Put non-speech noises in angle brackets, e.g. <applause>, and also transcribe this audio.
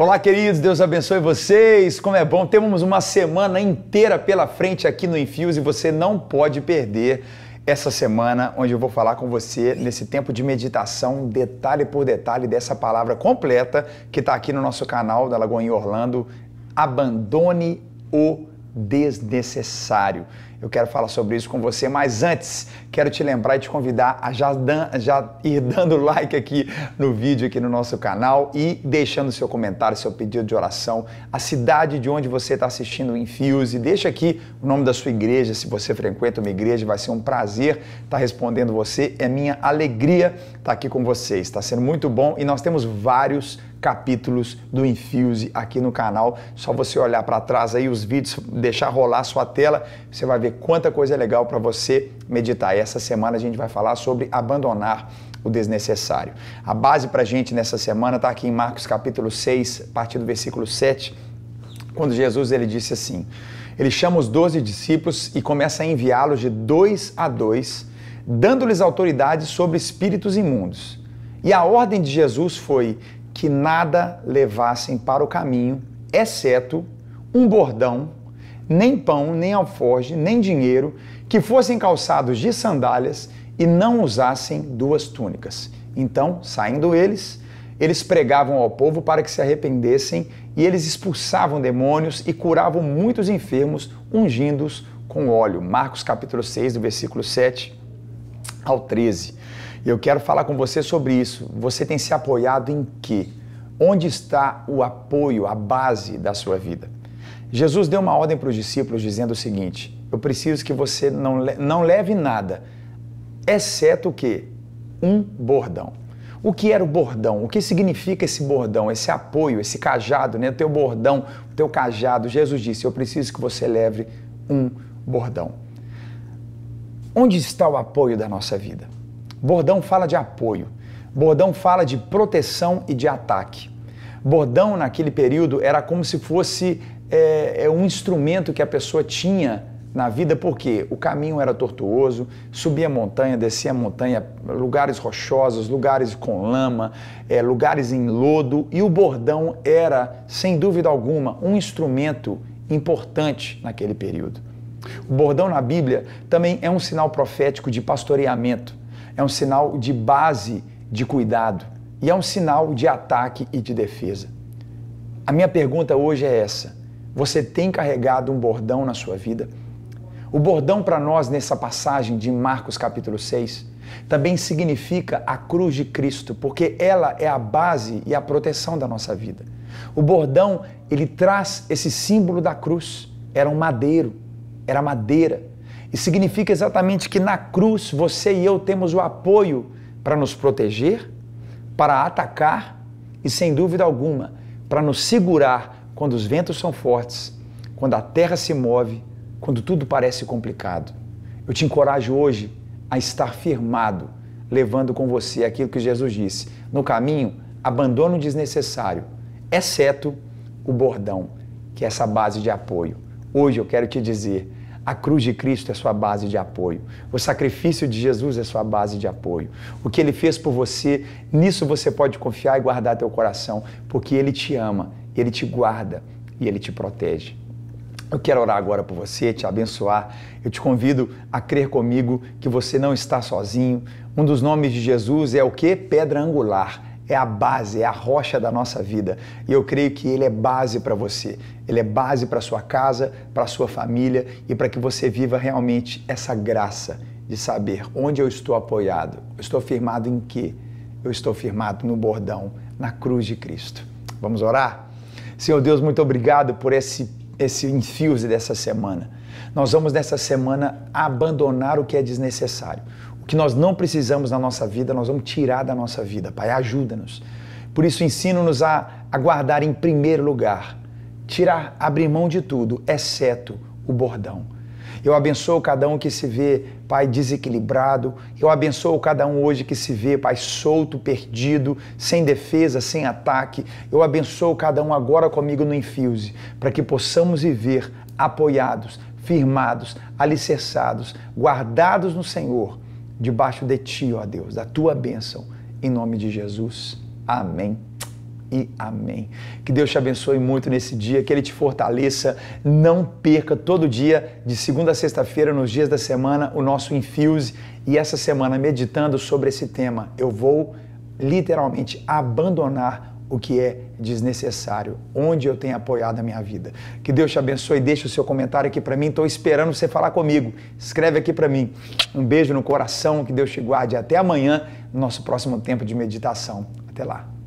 Olá, queridos, Deus abençoe vocês. Como é bom, temos uma semana inteira pela frente aqui no Infuse e você não pode perder essa semana, onde eu vou falar com você nesse tempo de meditação, detalhe por detalhe, dessa palavra completa que está aqui no nosso canal da Lagoinha Orlando. Abandone o desnecessário. Eu quero falar sobre isso com você, mas antes quero te lembrar e te convidar a já, dan, já ir <laughs> dando like aqui no vídeo, aqui no nosso canal e deixando seu comentário, seu pedido de oração, a cidade de onde você está assistindo o Infuse, deixa aqui o nome da sua igreja, se você frequenta uma igreja, vai ser um prazer estar tá respondendo você, é minha alegria estar tá aqui com vocês, está sendo muito bom e nós temos vários capítulos do Infuse aqui no canal. Só você olhar para trás aí os vídeos, deixar rolar sua tela, você vai ver quanta coisa legal para você meditar. E essa semana a gente vai falar sobre abandonar o desnecessário. A base para a gente nessa semana está aqui em Marcos capítulo 6, a partir do versículo 7, quando Jesus ele disse assim, ele chama os doze discípulos e começa a enviá-los de dois a dois, dando-lhes autoridade sobre espíritos imundos. E a ordem de Jesus foi: que nada levassem para o caminho, exceto um bordão, nem pão, nem alforge, nem dinheiro, que fossem calçados de sandálias e não usassem duas túnicas. Então, saindo eles, eles pregavam ao povo para que se arrependessem e eles expulsavam demônios e curavam muitos enfermos, ungindo-os com óleo. Marcos capítulo 6, do versículo 7 ao 13. Eu quero falar com você sobre isso. Você tem se apoiado em quê? Onde está o apoio, a base da sua vida? Jesus deu uma ordem para os discípulos dizendo o seguinte: Eu preciso que você não, não leve nada, exceto o que? Um bordão. O que era o bordão? O que significa esse bordão, esse apoio, esse cajado, né? O teu bordão, o teu cajado. Jesus disse: Eu preciso que você leve um bordão. Onde está o apoio da nossa vida? Bordão fala de apoio. Bordão fala de proteção e de ataque. Bordão, naquele período, era como se fosse eh, é, um instrumento que a pessoa tinha na vida, porque o caminho era tortuoso, subia montanha, descia montanha, lugares rochosos, lugares com lama, é, lugares em lodo, e o bordão era, sem dúvida alguma, um instrumento importante naquele período. O bordão na Bíblia também é um sinal profético de pastoreamento, é um sinal de base de cuidado e é um sinal de ataque e de defesa. A minha pergunta hoje é essa: você tem carregado um bordão na sua vida? O bordão para nós nessa passagem de Marcos capítulo 6 também significa a cruz de Cristo, porque ela é a base e a proteção da nossa vida. O bordão, ele traz esse símbolo da cruz, era um madeiro, era madeira. E significa exatamente que na cruz você e eu temos o apoio para nos proteger, para atacar e, sem dúvida alguma, para nos segurar quando os ventos são fortes, quando a terra se move, quando tudo parece complicado. Eu te encorajo hoje a estar firmado, levando com você aquilo que Jesus disse: no caminho, abandono desnecessário, exceto o bordão, que é essa base de apoio. Hoje eu quero te dizer a cruz de Cristo é sua base de apoio. O sacrifício de Jesus é sua base de apoio. O que ele fez por você, nisso você pode confiar e guardar teu coração, porque ele te ama, ele te guarda e ele te protege. Eu quero orar agora por você, te abençoar. Eu te convido a crer comigo que você não está sozinho. Um dos nomes de Jesus é o que? Pedra angular é a base, é a rocha da nossa vida. E eu creio que ele é base para você. Ele é base para sua casa, para sua família e para que você viva realmente essa graça de saber onde eu estou apoiado. Eu estou firmado em quê? Eu estou firmado no bordão, na cruz de Cristo. Vamos orar? Senhor Deus, muito obrigado por esse esse infuse dessa semana. Nós vamos nessa semana abandonar o que é desnecessário que nós não precisamos na nossa vida, nós vamos tirar da nossa vida. Pai, ajuda-nos. Por isso, ensino nos a, a guardar em primeiro lugar, tirar, abrir mão de tudo, exceto o bordão. Eu abençoo cada um que se vê, Pai, desequilibrado. Eu abençoo cada um hoje que se vê, Pai, solto, perdido, sem defesa, sem ataque. Eu abençoo cada um agora comigo no Infuse, para que possamos viver apoiados, firmados, alicerçados, guardados no Senhor debaixo de ti, ó Deus, da tua bênção. Em nome de Jesus. Amém e amém. Que Deus te abençoe muito nesse dia, que Ele te fortaleça. Não perca todo dia, de segunda a sexta-feira, nos dias da semana, o nosso Infuse. E essa semana, meditando sobre esse tema, eu vou literalmente abandonar o que é desnecessário, onde eu tenho apoiado a minha vida. Que Deus te abençoe. Deixe o seu comentário aqui para mim. Estou esperando você falar comigo. Escreve aqui para mim. Um beijo no coração. Que Deus te guarde. Até amanhã, no nosso próximo tempo de meditação. Até lá.